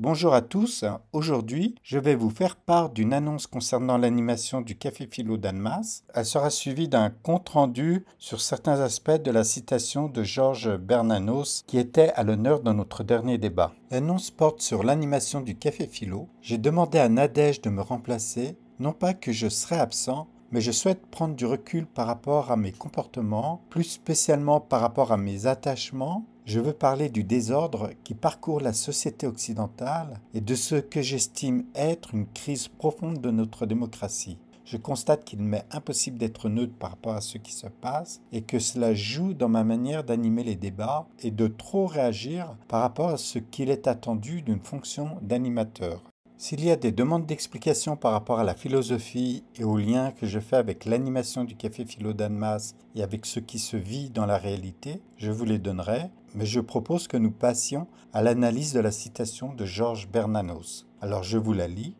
Bonjour à tous, aujourd'hui je vais vous faire part d'une annonce concernant l'animation du Café Philo d'Annemasse. Elle sera suivie d'un compte-rendu sur certains aspects de la citation de Georges Bernanos qui était à l'honneur dans notre dernier débat. L'annonce porte sur l'animation du Café Philo. J'ai demandé à Nadège de me remplacer, non pas que je serai absent, mais je souhaite prendre du recul par rapport à mes comportements, plus spécialement par rapport à mes attachements je veux parler du désordre qui parcourt la société occidentale et de ce que j'estime être une crise profonde de notre démocratie. Je constate qu'il m'est impossible d'être neutre par rapport à ce qui se passe et que cela joue dans ma manière d'animer les débats et de trop réagir par rapport à ce qu'il est attendu d'une fonction d'animateur. S'il y a des demandes d'explication par rapport à la philosophie et aux liens que je fais avec l'animation du Café Philo d'Anmas et avec ce qui se vit dans la réalité, je vous les donnerai, mais je propose que nous passions à l'analyse de la citation de Georges Bernanos. Alors je vous la lis.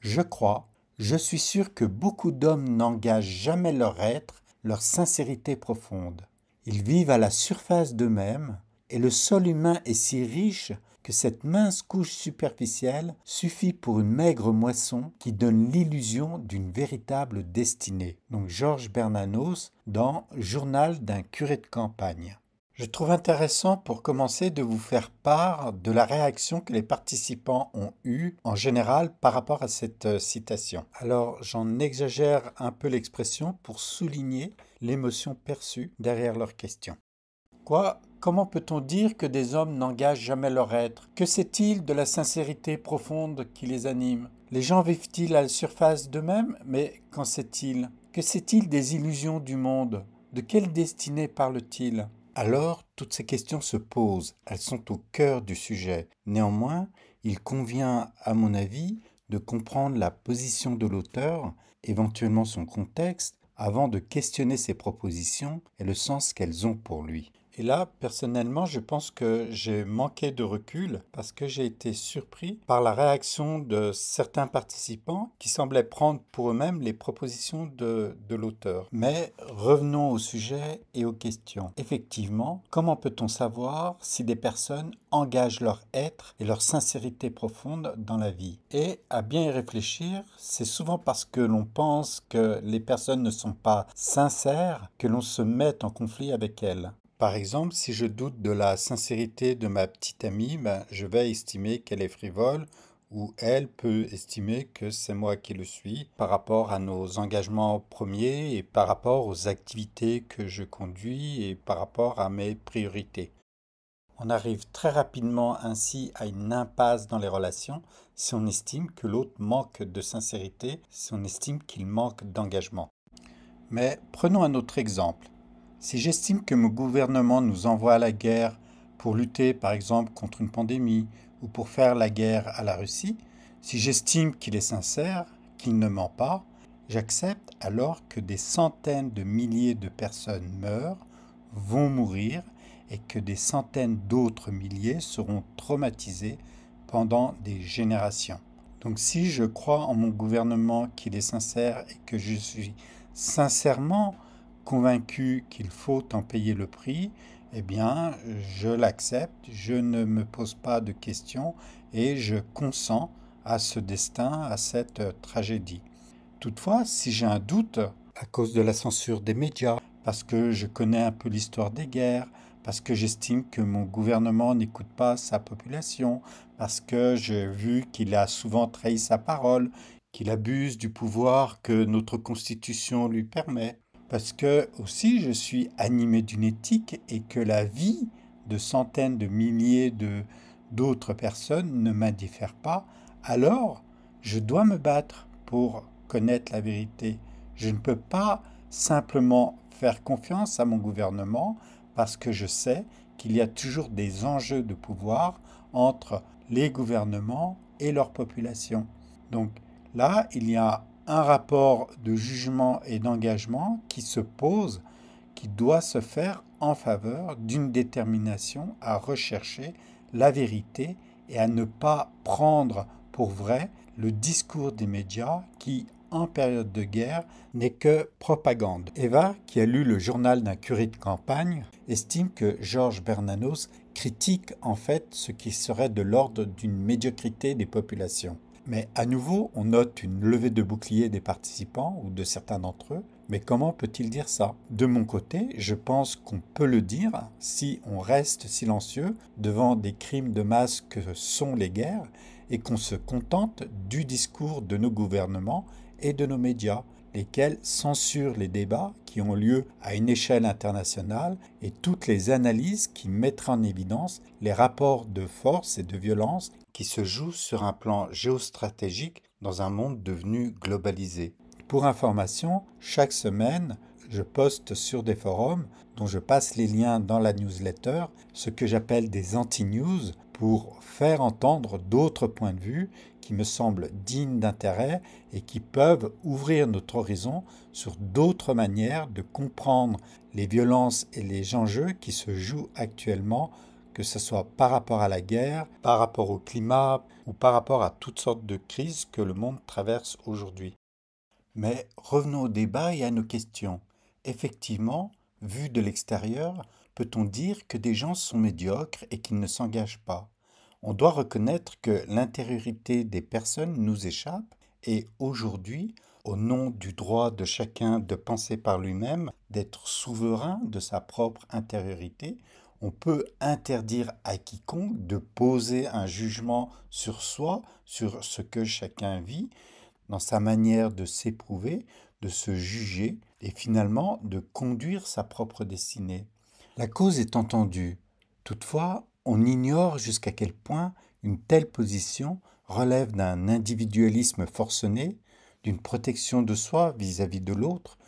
Je crois, je suis sûr que beaucoup d'hommes n'engagent jamais leur être, leur sincérité profonde. Ils vivent à la surface d'eux-mêmes, et le sol humain est si riche que cette mince couche superficielle suffit pour une maigre moisson qui donne l'illusion d'une véritable destinée. Donc Georges Bernanos dans Journal d'un curé de campagne. Je trouve intéressant pour commencer de vous faire part de la réaction que les participants ont eue en général par rapport à cette euh, citation. Alors j'en exagère un peu l'expression pour souligner l'émotion perçue derrière leur question. Quoi Comment peut-on dire que des hommes n'engagent jamais leur être Que sait-il de la sincérité profonde qui les anime Les gens vivent-ils à la surface d'eux-mêmes Mais qu'en sait-il Que sait-il des illusions du monde De quelle destinée parle-t-il Alors, toutes ces questions se posent, elles sont au cœur du sujet. Néanmoins, il convient, à mon avis, de comprendre la position de l'auteur, éventuellement son contexte, avant de questionner ses propositions et le sens qu'elles ont pour lui. Et là, personnellement, je pense que j'ai manqué de recul parce que j'ai été surpris par la réaction de certains participants qui semblaient prendre pour eux-mêmes les propositions de, l'auteur. Mais revenons au sujet et aux questions. Effectivement, comment peut-on savoir si des personnes engagent leur être et leur sincérité profonde dans la vie Et à bien y réfléchir, c'est souvent parce que l'on pense que les personnes ne sont pas sincères que l'on se met en conflit avec elles. Par exemple, si je doute de la sincérité de ma petite amie, ben, je vais estimer qu'elle est frivole ou elle peut estimer que c'est moi qui le suis par rapport à nos engagements premiers et par rapport aux activités que je conduis et par rapport à mes priorités. On arrive très rapidement ainsi à une impasse dans les relations si on estime que l'autre manque de sincérité, si on estime qu'il manque d'engagement. Mais prenons un autre exemple. Si j'estime que mon gouvernement nous envoie à la guerre pour lutter par exemple contre une pandémie ou pour faire la guerre à la Russie, si j'estime qu'il est sincère, qu'il ne ment pas, j'accepte alors que des centaines de milliers de personnes meurent, vont mourir et que des centaines d'autres milliers seront traumatisés pendant des générations. Donc si je crois en mon gouvernement qu'il est sincère et que je suis sincèrement convaincu qu'il faut en payer le prix, eh bien, je l'accepte, je ne me pose pas de questions et je consens à ce destin, à cette euh, tragédie. Toutefois, si j'ai un doute à cause de la censure des médias, parce que je connais un peu l'histoire des guerres, parce que j'estime que mon gouvernement n'écoute pas sa population, parce que j'ai vu qu'il a souvent trahi sa parole, qu'il abuse du pouvoir que notre Constitution lui permet, parce que aussi je suis animé d'une éthique et que la vie de centaines de milliers de d'autres personnes ne m'indiffère pas, alors je dois me battre pour connaître la vérité. Je ne peux pas simplement faire confiance à mon gouvernement parce que je sais qu'il y a toujours des enjeux de pouvoir entre les gouvernements et leur population. Donc là, il y a un rapport de jugement et d'engagement qui se pose, qui doit se faire en faveur d'une détermination à rechercher la vérité et à ne pas prendre pour vrai le discours des médias qui, en période de guerre, n'est que propagande. Eva, qui a lu le journal d'un curé de campagne, estime que Georges Bernanos critique en fait ce qui serait de l'ordre d'une médiocrité des populations. Mais à nouveau, on note une levée de bouclier des participants ou de certains d'entre eux. Mais comment peut-il dire ça De mon côté, je pense qu'on peut le dire si on reste silencieux devant des crimes de masse que sont les guerres et qu'on se contente du discours de nos gouvernements et de nos médias lesquels censurent les débats qui ont lieu à une échelle internationale et toutes les analyses qui mettent en évidence les rapports de force et de violence qui se jouent sur un plan géostratégique dans un monde devenu globalisé. Pour information, chaque semaine, je poste sur des forums dont je passe les liens dans la newsletter, ce que j'appelle des anti-news pour faire entendre d'autres points de vue qui me semblent dignes d'intérêt et qui peuvent ouvrir notre horizon sur d'autres manières de comprendre les violences et les enjeux qui se jouent actuellement, que ce soit par rapport à la guerre, par rapport au climat ou par rapport à toutes sortes de crises que le monde traverse aujourd'hui. Mais revenons au débat et à nos questions effectivement, vu de l'extérieur, peut-on dire que des gens sont médiocres et qu'ils ne s'engagent pas On doit reconnaître que l'intériorité des personnes nous échappe et aujourd'hui, au nom du droit de chacun de penser par lui-même, d'être souverain de sa propre intériorité, on peut interdire à quiconque de poser un jugement sur soi, sur ce que chacun vit, dans sa manière de s'éprouver, de se juger, et finalement de conduire sa propre destinée. La cause est entendue. Toutefois, on ignore jusqu'à quel point une telle position relève d'un individualisme forcené, d'une protection de soi vis-à-vis de l'autre,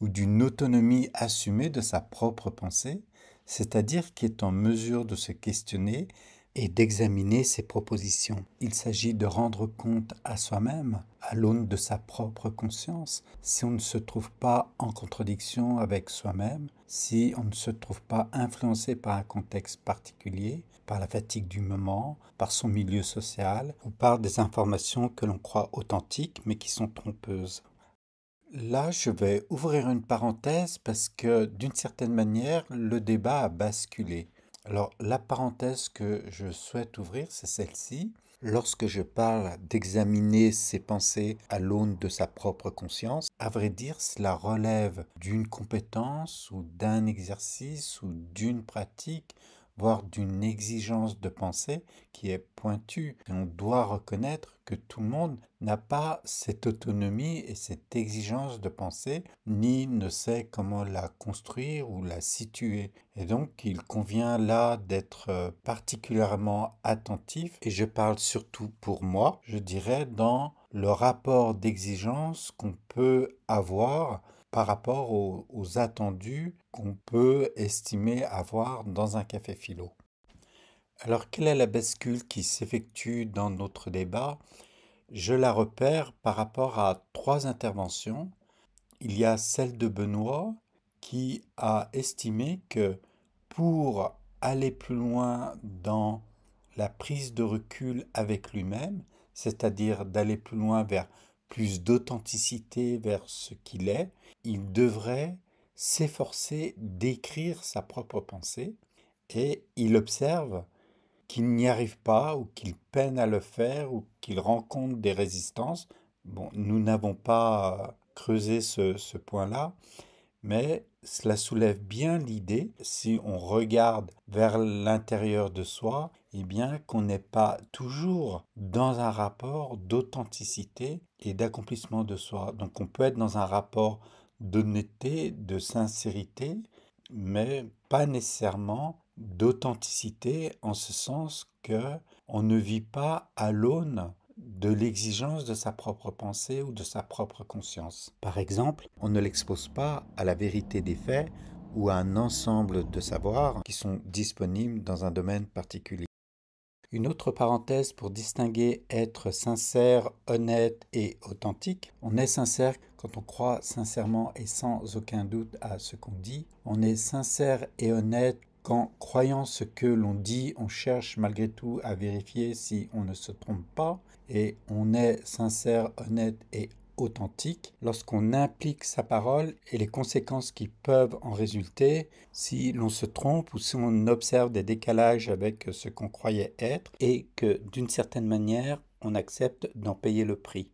ou d'une autonomie assumée de sa propre pensée, c'est-à-dire qui est en mesure de se questionner et d'examiner ses propositions. Il s'agit de rendre compte à soi-même, à l'aune de sa propre conscience, si on ne se trouve pas en contradiction avec soi-même, si on ne se trouve pas influencé par un contexte particulier, par la fatigue du moment, par son milieu social ou par des informations que l'on croit authentiques mais qui sont trompeuses. Là, je vais ouvrir une parenthèse parce que d'une certaine manière, le débat a basculé. Alors la parenthèse que je souhaite ouvrir, c'est celle-ci. Lorsque je parle d'examiner ses pensées à l'aune de sa propre conscience, à vrai dire, cela relève d'une compétence ou d'un exercice ou d'une pratique voire d'une exigence de pensée qui est pointue. on doit reconnaître que tout le monde n'a pas cette autonomie et cette exigence de pensée, ni ne sait comment la construire ou la situer. Et donc il convient là d'être euh, particulièrement attentif, et je parle surtout pour moi, je dirais, dans le rapport d'exigence qu'on peut avoir par rapport aux, attendus qu'on peut estimer avoir dans un café philo. Alors quelle est la bascule qui s'effectue dans notre débat Je la repère par rapport à trois interventions. Il y a celle de Benoît qui a estimé que pour aller plus loin dans la prise de recul avec lui-même, c'est-à-dire d'aller plus loin vers d'authenticité vers ce qu'il est, il devrait s'efforcer d'écrire sa propre pensée et il observe qu'il n'y arrive pas ou qu'il peine à le faire ou qu'il rencontre des résistances. Bon, nous n'avons pas creusé ce, ce point-là, mais cela soulève bien l'idée, si on regarde vers l'intérieur de soi, eh bien qu'on n'est pas toujours dans un rapport d'authenticité et d'accomplissement de soi. Donc on peut être dans un rapport d'honnêteté, de sincérité, mais pas nécessairement d'authenticité en ce sens que on ne vit pas à l'aune de l'exigence de sa propre pensée ou de sa propre conscience. Par exemple, on ne l'expose pas à la vérité des faits ou à un ensemble de savoirs qui sont disponibles dans un domaine particulier. Une autre parenthèse pour distinguer être sincère, honnête et authentique. On est sincère quand on croit sincèrement et sans aucun doute à ce qu'on dit. On est sincère et honnête qu'en croyant ce que l'on dit, on cherche malgré tout à vérifier si on ne se trompe pas et on est sincère, honnête et authentique, lorsqu'on implique sa parole et les conséquences qui peuvent en résulter, si l'on se trompe ou si on observe des décalages avec ce qu'on croyait être et que d'une certaine manière on accepte d'en payer le prix.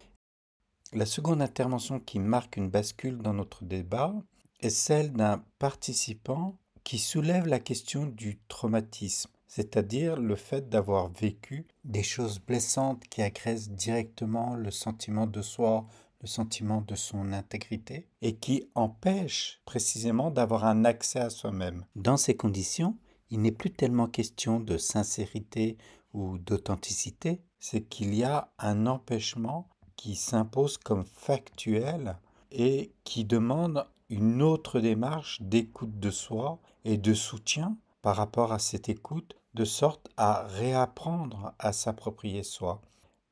La seconde intervention qui marque une bascule dans notre débat est celle d'un participant qui soulève la question du traumatisme, c'est-à-dire le fait d'avoir vécu des choses blessantes qui agressent directement le sentiment de soi, le sentiment de son intégrité, et qui empêchent précisément d'avoir un accès à soi-même. Dans ces conditions, il n'est plus tellement question de sincérité ou d'authenticité, c'est qu'il y a un empêchement qui s'impose comme factuel et qui demande une autre démarche d'écoute de soi et de soutien par rapport à cette écoute, de sorte à réapprendre à s'approprier soi.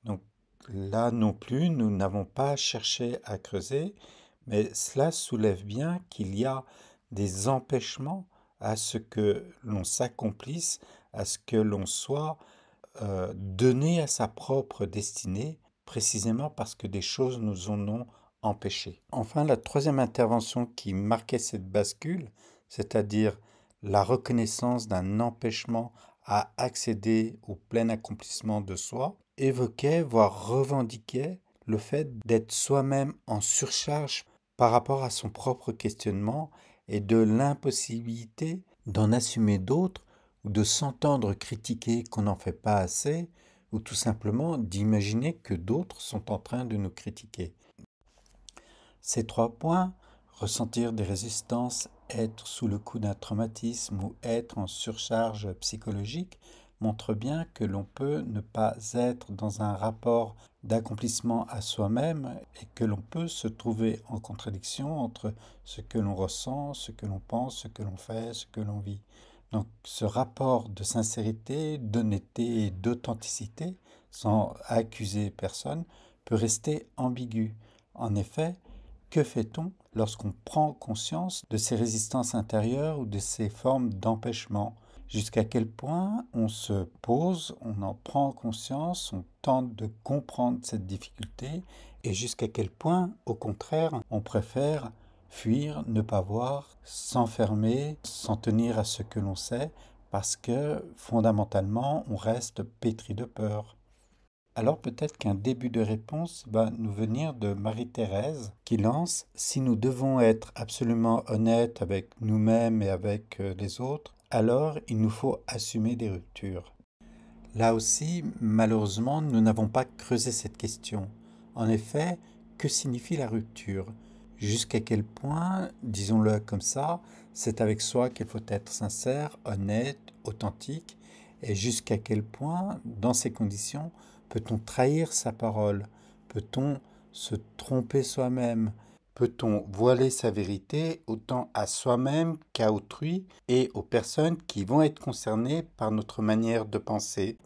Donc là non plus, nous n'avons pas cherché à creuser, mais cela soulève bien qu'il y a des empêchements à ce que l'on s'accomplisse, à ce que l'on soit euh, donné à sa propre destinée, précisément parce que des choses nous en ont empêcher. Enfin, la troisième intervention qui marquait cette bascule, c'est-à-dire la reconnaissance d'un empêchement à accéder au plein accomplissement de soi, évoquait, voire revendiquait le fait d'être soi-même en surcharge par rapport à son propre questionnement et de l'impossibilité d'en assumer d'autres ou de s'entendre critiquer qu'on n'en fait pas assez ou tout simplement d'imaginer que d'autres sont en train de nous critiquer. Ces trois points, ressentir des résistances, être sous le coup d'un traumatisme ou être en surcharge psychologique, montrent bien que l'on peut ne pas être dans un rapport d'accomplissement à soi-même et que l'on peut se trouver en contradiction entre ce que l'on ressent, ce que l'on pense, ce que l'on fait, ce que l'on vit. Donc ce rapport de sincérité, d'honnêteté et d'authenticité, sans accuser personne, peut rester ambigu. En effet, que fait-on lorsqu'on prend conscience de ces résistances intérieures ou de ces formes d'empêchement Jusqu'à quel point on se pose, on en prend conscience, on tente de comprendre cette difficulté et jusqu'à quel point, au contraire, on préfère fuir, ne pas voir, s'enfermer, s'en tenir à ce que l'on sait, parce que fondamentalement, on reste pétri de peur alors peut-être qu'un début de réponse va nous venir de Marie-Thérèse qui lance Si nous devons être absolument honnêtes avec nous-mêmes et avec euh, les autres, alors il nous faut assumer des ruptures. Là aussi, malheureusement, nous n'avons pas creusé cette question. En effet, que signifie la rupture Jusqu'à quel point, disons-le comme ça, c'est avec soi qu'il faut être sincère, honnête, authentique, et jusqu'à quel point, dans ces conditions, Peut-on trahir sa parole Peut-on se tromper soi-même Peut-on voiler sa vérité autant à soi-même qu'à autrui et aux personnes qui vont être concernées par notre manière de penser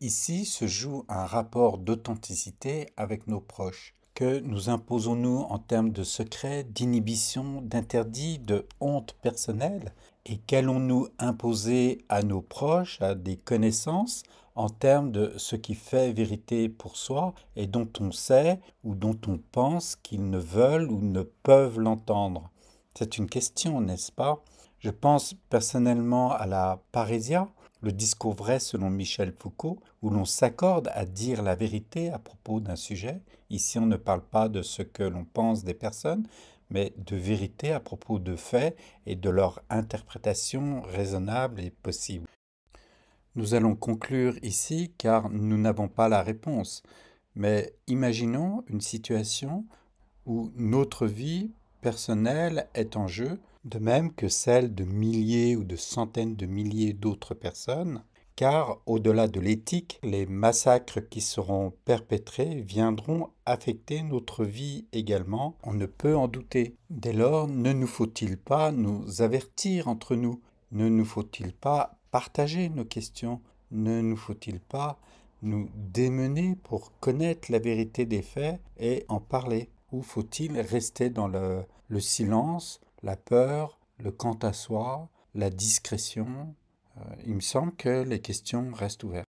Ici se joue un rapport d'authenticité avec nos proches. Que nous imposons-nous en termes de secrets, d'inhibition, d'interdits, de honte personnelle Et qu'allons-nous imposer à nos proches, à des connaissances, en termes de ce qui fait vérité pour soi et dont on sait ou dont on pense qu'ils ne veulent ou ne peuvent l'entendre. C'est une question, n'est-ce pas Je pense personnellement à la Parésia, le discours vrai selon Michel Foucault, où l'on s'accorde à dire la vérité à propos d'un sujet. Ici, on ne parle pas de ce que l'on pense des personnes, mais de vérité à propos de faits et de leur interprétation raisonnable et possible. Nous allons conclure ici car nous n'avons pas la réponse. Mais imaginons une situation où notre vie personnelle est en jeu, de même que celle de milliers ou de centaines de milliers d'autres personnes, car au-delà de l'éthique, les massacres qui seront perpétrés viendront affecter notre vie également, on ne peut en douter. Dès lors, ne nous faut-il pas nous avertir entre nous Ne nous faut-il pas partager nos questions Ne nous faut-il pas nous démener pour connaître la vérité des faits et en parler Ou faut-il rester dans le, silence, la peur, le quant à soi, la discrétion euh, Il me semble que les questions restent ouvertes.